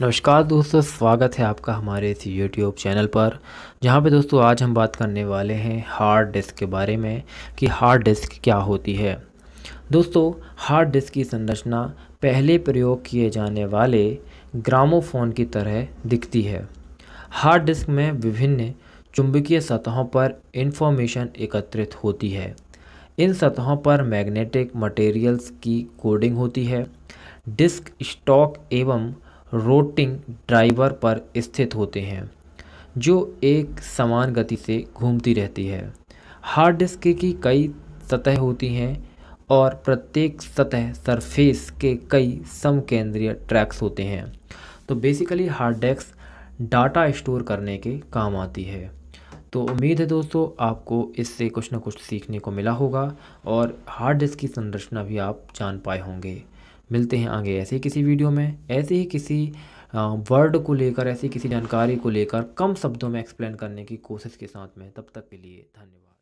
नमस्कार दोस्तों स्वागत है आपका हमारे इस यूट्यूब चैनल पर जहाँ पे दोस्तों आज हम बात करने वाले हैं हार्ड डिस्क के बारे में कि हार्ड डिस्क क्या होती है दोस्तों हार्ड डिस्क की संरचना पहले प्रयोग किए जाने वाले ग्रामोफोन की तरह दिखती है हार्ड डिस्क में विभिन्न चुंबकीय सतहों पर इंफॉर्मेशन एकत्रित होती है इन सतहों पर मैग्नेटिक मटेरियल्स की कोडिंग होती है डिस्क स्टॉक एवं रोटिंग ड्राइवर पर स्थित होते हैं जो एक समान गति से घूमती रहती है हार्ड डिस्क की कई सतह होती हैं और प्रत्येक सतह सरफेस के कई समकेंद्रीय ट्रैक्स होते हैं तो basically hard disk data store करने के काम आती है तो उम्मीद है दोस्तों आपको इससे कुछ ना कुछ सीखने को मिला होगा और हार्ड डिस्क की संरचना भी आप जान पाए होंगे मिलते हैं आगे ऐसे ही किसी वीडियो में ऐसे ही किसी वर्ड को लेकर ऐसी किसी जानकारी को लेकर कम शब्दों में एक्सप्लेन करने की कोशिश के साथ में तब तक के लिए धन्यवाद